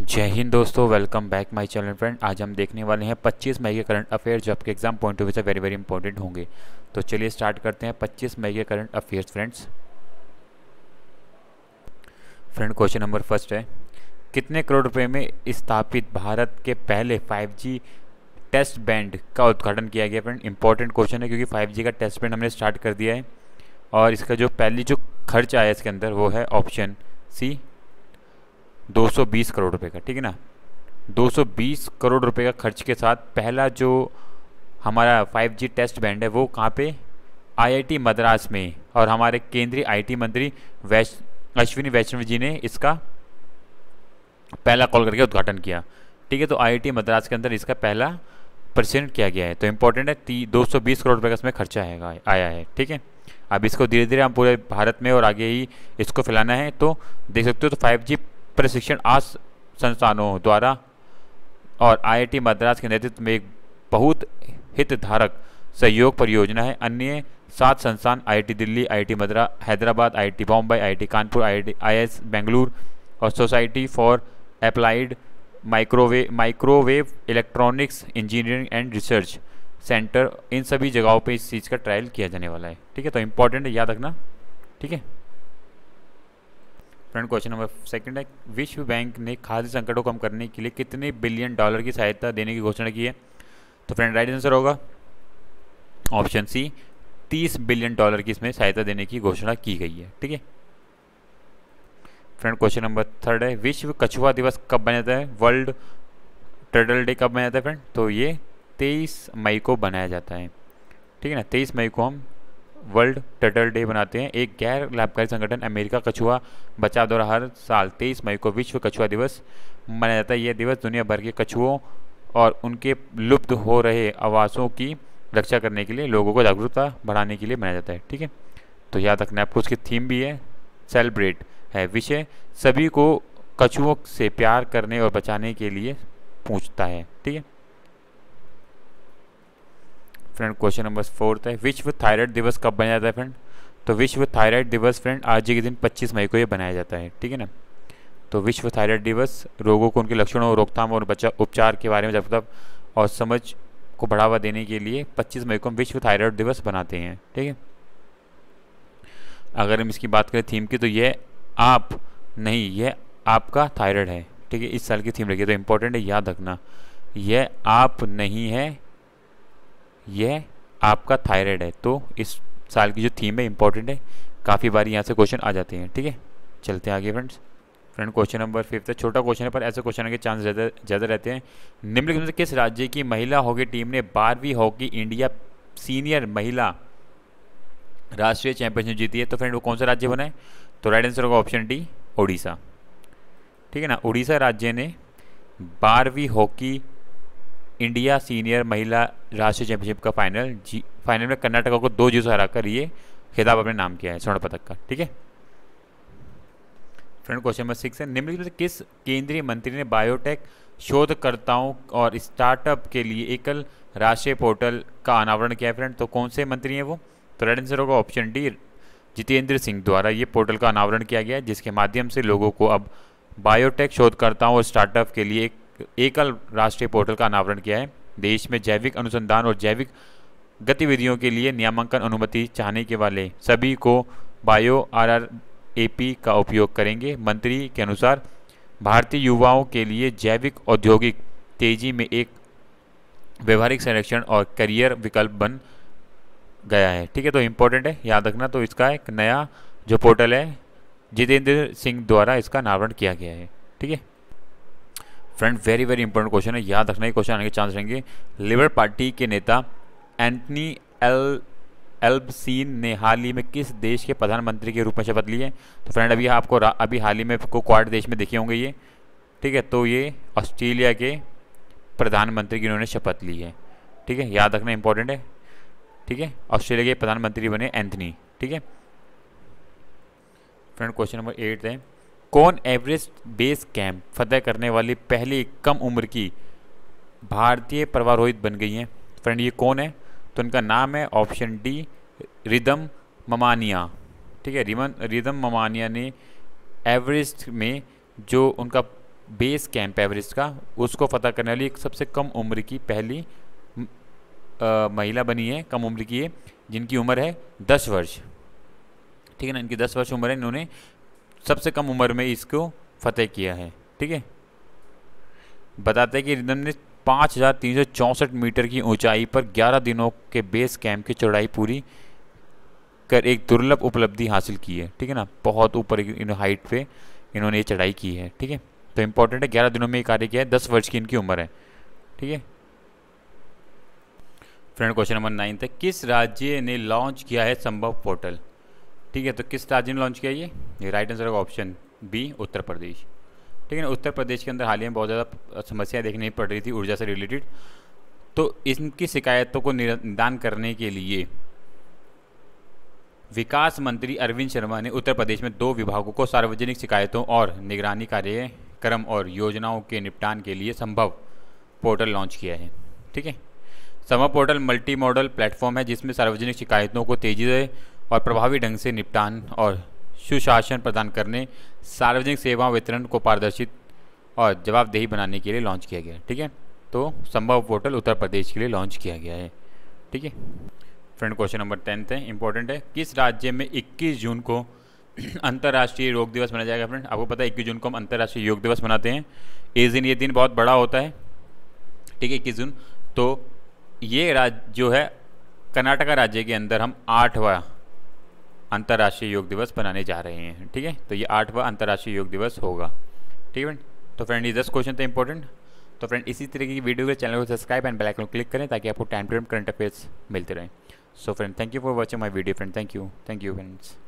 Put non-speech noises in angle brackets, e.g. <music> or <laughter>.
जय हिंद दोस्तों welcome back my channel friend आज हम देखने वाले हैं 25 मई के करंट अफेयर जो आपके एग्जाम पॉइंट ऑफ व्यू से वेरी वेरी इंपॉर्टेंट होंगे तो चलिए स्टार्ट करते हैं 25 मई के current affairs friends friend question number first है कितने करोड़ रुपए में स्थापित भारत के पहले फाइव टेस्ट बैंड का उद्घाटन किया गया फ्रेंड इंपॉर्टेंट क्वेश्चन है क्योंकि फाइव का टेस्ट बैंड हमने स्टार्ट कर दिया है और इसका जो पहली जो खर्च आया इसके अंदर वो है ऑप्शन सी 220 करोड़ रुपए का ठीक है ना 220 करोड़ रुपए का खर्च के साथ पहला जो हमारा 5G टेस्ट बैंड है वो कहाँ पे आईआईटी मद्रास में और हमारे केंद्रीय आईटी मंत्री वैश अश्विनी वैष्णव जी ने इसका पहला कॉल करके उद्घाटन किया ठीक है तो आईआईटी मद्रास के अंदर इसका पहला प्रेजेंट किया गया है तो इम्पोर्टेंट है ती, 220 करोड़ रुपये का इसमें खर्चा है आया है ठीक है अब इसको धीरे धीरे हम पूरे भारत में और आगे ही इसको फैलाना है तो देख सकते हो तो 5G प्रशिक्षण आस संस्थानों द्वारा और आईआईटी मद्रास के नेतृत्व में एक बहुत हितधारक सहयोग परियोजना है अन्य सात संस्थान IIT Delhi IIT Madras Hyderabad IIT Bombay IIT Kanpur IIT IS Bengaluru और society for applied microwave microwave electronics engineering and research centre इन सभी जगहों पर इस चीज़ का ट्रायल किया जाने वाला है ठीक है तो इम्पोर्टेंट है याद रखना ठीक है फ्रेंड क्वेश्चन नंबर सेकंड है विश्व बैंक ने खाद्य संकट को कम करने के लिए कितने बिलियन डॉलर की सहायता देने की घोषणा की है तो फ्रेंड राइट आंसर होगा ऑप्शन सी तीस बिलियन डॉलर की इसमें सहायता देने की घोषणा की गई है ठीक है फ्रेंड क्वेश्चन नंबर थर्ड है विश्व कछुआ दिवस कब मनाया जाता है वर्ल्ड टर्टल डे कब मनाया जाता है फ्रेंड तो ये तेईस मई को बनाया जाता है ठीक है ना तेईस मई को हम वर्ल्ड टर्टल डे मनाते हैं एक गैर लाभकारी संगठन अमेरिका कछुआ बचाव द्वारा हर साल तेईस मई को विश्व कछुआ दिवस मनाया जाता है यह दिवस दुनिया भर के कछुओं और उनके लुप्त हो रहे आवासों की रक्षा करने के लिए लोगों को जागरूकता बढ़ाने के लिए मनाया जाता है ठीक है तो याद रखना आपको उसकी थीम भी है सेलिब्रेट है विषय सभी को कछुओं से प्यार करने और बचाने के लिए पूछता है ठीक है फ्रेंड क्वेश्चन नंबर फोर्थ है विश्व थायराइड दिवस कब बनाया जाता है फ्रेंड तो विश्व थायराइड दिवस फ्रेंड आज ही के दिन 25 मई को ये बनाया जाता है ठीक है ना तो विश्व थायराइड दिवस रोगों को उनके लक्षणों और रोकथाम और बच्चा उपचार के बारे में जागरूकता और समझ को बढ़ावा देने के लिए 25 मई को हम विश्व थायराइड दिवस बनाते हैं ठीक है अगर हम इसकी बात करें थीम की तो यह आप नहीं यह आपका थायराइड है ठीक है इस साल की थीम रखिए तो इम्पोर्टेंट है याद रखना यह आप नहीं है यह आपका थायराइड है तो इस साल की जो थीम है इंपॉर्टेंट है काफ़ी बार यहाँ से क्वेश्चन आ जाते हैं ठीक है चलते हैं आगे friends friend question number fifth है छोटा क्वेश्चन है पर ऐसे क्वेश्चन आने के चांस ज़्यादा ज़्यादा रहते हैं निम्नलिखित में से किस राज्य की महिला हॉकी टीम ने बारहवीं हॉकी इंडिया सीनियर महिला राष्ट्रीय चैंपियनशिप जीती है तो फ्रेंड वो कौन सा राज्य बनाए है तो राइट आंसर होगा ऑप्शन डी उड़ीसा ठीक है ना उड़ीसा राज्य ने बारहवीं हॉकी इंडिया सीनियर महिला राष्ट्रीय चैंपियनशिप का फाइनल जी फाइनल में कर्नाटका को दो जीरो से कर ये खिताब अपने नाम किया है स्वर्ण पदक का ठीक है फ्रेंड क्वेश्चन नंबर सिक्स है निम्नलिखित में किस केंद्रीय मंत्री ने बायोटेक शोधकर्ताओं और स्टार्टअप के लिए एकल राष्ट्रीय पोर्टल का अनावरण किया है फ्रेंड तो कौन से मंत्री हैं वो तो राइट आंसर होगा ऑप्शन डी जितेंद्र सिंह द्वारा ये पोर्टल का अनावरण किया गया है जिसके माध्यम से लोगों को अब बायोटेक शोधकर्ताओं और स्टार्टअप के लिए एक एकल राष्ट्रीय पोर्टल का अनावरण किया है देश में जैविक अनुसंधान और जैविक गतिविधियों के लिए नियामंकन अनुमति चाहने के वाले सभी को bio R R A P का उपयोग करेंगे मंत्री के अनुसार भारतीय युवाओं के लिए जैविक औद्योगिक तेजी में एक व्यवहारिक संरक्षण और करियर विकल्प बन गया है ठीक है तो इम्पोर्टेंट है याद रखना तो इसका एक नया जो पोर्टल है जितेंद्र सिंह द्वारा इसका अनावरण किया गया है ठीक है friend very very important question है याद रखना ही क्वेश्चन आने के चांस रहेंगे लेबर पार्टी के नेता एंटनी एल एल्बसीन ने हाल ही में किस देश के प्रधानमंत्री के रूप में शपथ ली है तो फ्रेंड अभी आपको अभी हाल ही में आपको क्वाड देश में देखे होंगे ये ठीक है तो ये ऑस्ट्रेलिया के प्रधानमंत्री की उन्होंने शपथ ली है ठीक है याद रखना इंपॉर्टेंट है ठीक है ऑस्ट्रेलिया के प्रधानमंत्री बने एंथनी ठीक है फ्रेंड क्वेश्चन नंबर एट है कौन एवरेस्ट बेस कैंप फतेह करने वाली पहली कम उम्र की भारतीय परवारोहित बन गई हैं फ्रेंड ये कौन है तो इनका नाम है ऑप्शन डी रिदम ममानिया ठीक है रिमन रिदम ममानिया ने एवरेस्ट में जो उनका बेस कैंप एवरेस्ट का उसको फतेह करने वाली एक सबसे कम उम्र की पहली आ, महिला बनी है कम उम्र की है जिनकी उम्र है दस वर्ष ठीक है ना इनकी दस वर्ष उम्र है इन्होंने सबसे कम उम्र में इसको फतेह किया है ठीक है बताते हैं कि रिदम ने पाँच मीटर की ऊंचाई पर 11 दिनों के बेस कैंप की चौड़ाई पूरी कर एक दुर्लभ उपलब्धि हासिल की है ठीक है ना बहुत ऊपर इन हाइट पे इन्होंने ये चढ़ाई की है ठीक है तो इम्पोर्टेंट है ग्यारह दिनों में ये कार्य किया है दस वर्ष की इनकी उम्र है ठीक है फ्रेंड क्वेश्चन नंबर नाइन था किस राज्य ने लॉन्च किया है संभव पोर्टल ठीक है तो किस राज्य ने लॉन्च किया ये राइट आंसर होगा ऑप्शन बी उत्तर प्रदेश ठीक है ना उत्तर प्रदेश के अंदर हाल ही में बहुत ज़्यादा समस्याएं देखने पड़ रही थी ऊर्जा से रिलेटेड तो इनकी शिकायतों को निदान करने के लिए विकास मंत्री अरविंद शर्मा ने उत्तर प्रदेश में दो विभागों को सार्वजनिक शिकायतों और निगरानी कार्यक्रम और योजनाओं के निपटान के लिए संभव पोर्टल लॉन्च किया है ठीक है संभव पोर्टल मल्टी मॉडल प्लेटफॉर्म है जिसमें सार्वजनिक शिकायतों को तेजी से और प्रभावी ढंग से निपटान और सुशासन प्रदान करने सार्वजनिक सेवा वितरण को पारदर्शित और जवाबदेही बनाने के लिए लॉन्च किया गया ठीक है तो संभव पोर्टल उत्तर प्रदेश के लिए लॉन्च किया गया है ठीक है फ्रेंड क्वेश्चन नंबर टेंथ है इंपॉर्टेंट है किस राज्य में 21 जून को <clears throat> अंतर्राष्ट्रीय योग दिवस मनाया जाएगा फ्रेंड आपको पता है इक्कीस जून को हम अंतर्राष्ट्रीय योग दिवस मनाते हैं इस दिन ये दिन बहुत बड़ा होता है ठीक है इक्कीस जून तो ये राज्य जो है कर्नाटका राज्य के अंदर हम आठवा अंतर्राष्ट्रीय योग दिवस मनाने जा रहे हैं ठीक है तो ये आठवां अंतर्राष्ट्रीय योग दिवस होगा ठीक है तो फ्रेंड इज दस क्वेश्चन तो इंपॉर्टेंट तो फ्रेंड इसी तरीके की वीडियो के चैनल को subscribe and bell icon click करें ताकि आपको time to time current affairs मिलते रहें so friend thank you for watching my video friend thank you thank you friends